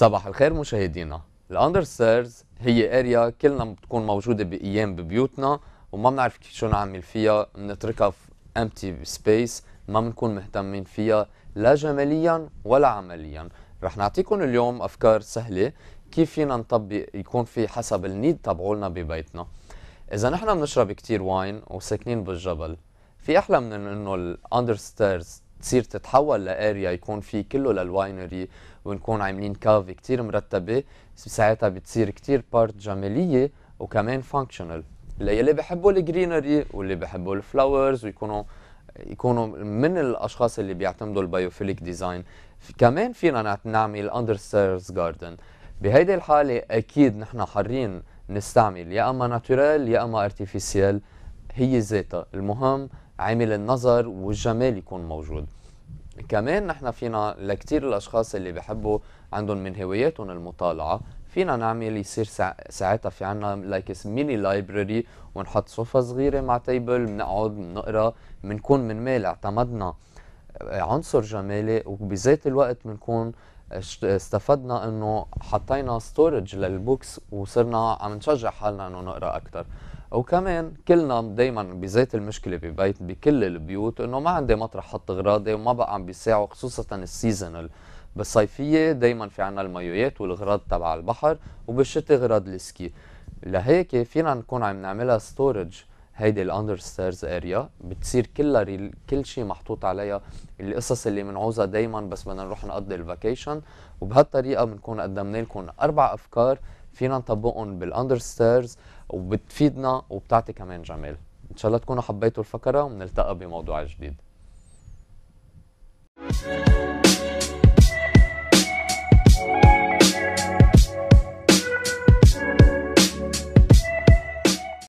صباح الخير مشاهدينا الاندر سيرز هي اريا كلنا بتكون موجوده بايام ببيوتنا وما بنعرف شو نعمل فيها بنتركها في امتي سبيس ما بنكون مهتمين فيها لا جماليا ولا عمليا رح نعطيكم اليوم افكار سهله كيف فينا نطبق يكون في حسب النيد تبعولنا ببيتنا اذا نحن بنشرب كتير واين وساكنين بالجبل في احلى من انه الاندر ستيرز تصير تتحول لاريا يكون في كله للواينري ونكون عاملين كاف كتير مرتبة ساعتها بتصير كتير بارت جمالية وكمان فانكشنال اللي بحبوا الجرينري واللي بحبوا الفلاورز ويكونوا يكونوا من الاشخاص اللي بيعتمدوا البيوفيليك ديزاين كمان فينا نعمل اندر ستيرز جاردن بهيدي الحاله اكيد نحن حرين نستعمل يا اما ناتورال يا اما ارتفيسيال هي ذاتها المهم عامل النظر والجمال يكون موجود كمان نحن فينا لكتير الاشخاص اللي بحبوا عندهم من هواياتهم المطالعه فينا نعمل يصير ساعتها في عنا لايك ميني لايبرري ونحط صفه صغيرة مع تيبل بنقعد بنقرا بنكون من مال اعتمدنا عنصر جمالي وبذات الوقت بنكون استفدنا انه حطينا ستورج للبوكس وصرنا عم نشجع حالنا انه نقرا اكثر وكمان كلنا دايما بذات المشكله ببيت بكل البيوت انه ما عندي مطرح حط غراضي وما بقى عم بيساعوا خصوصا السيزونال بالصيفيه دايما في عنا المايويات والغراض تبع البحر وبالشتاء غراض السكي لهيك فينا نكون عم نعملها ستورج هيدي الاندر ستيرز اريا بتصير كلها كل شيء محطوط عليها القصص اللي بنعوزها دايما بس بدنا نروح نقضي الفاكيشن وبهالطريقه بنكون قدمنا لكم اربع افكار فينا نطبقهم بالاندر ستيرز وبتفيدنا وبتعطي كمان جمال ان شاء الله تكونوا حبيتوا الفقره ونلتقى بموضوع جديد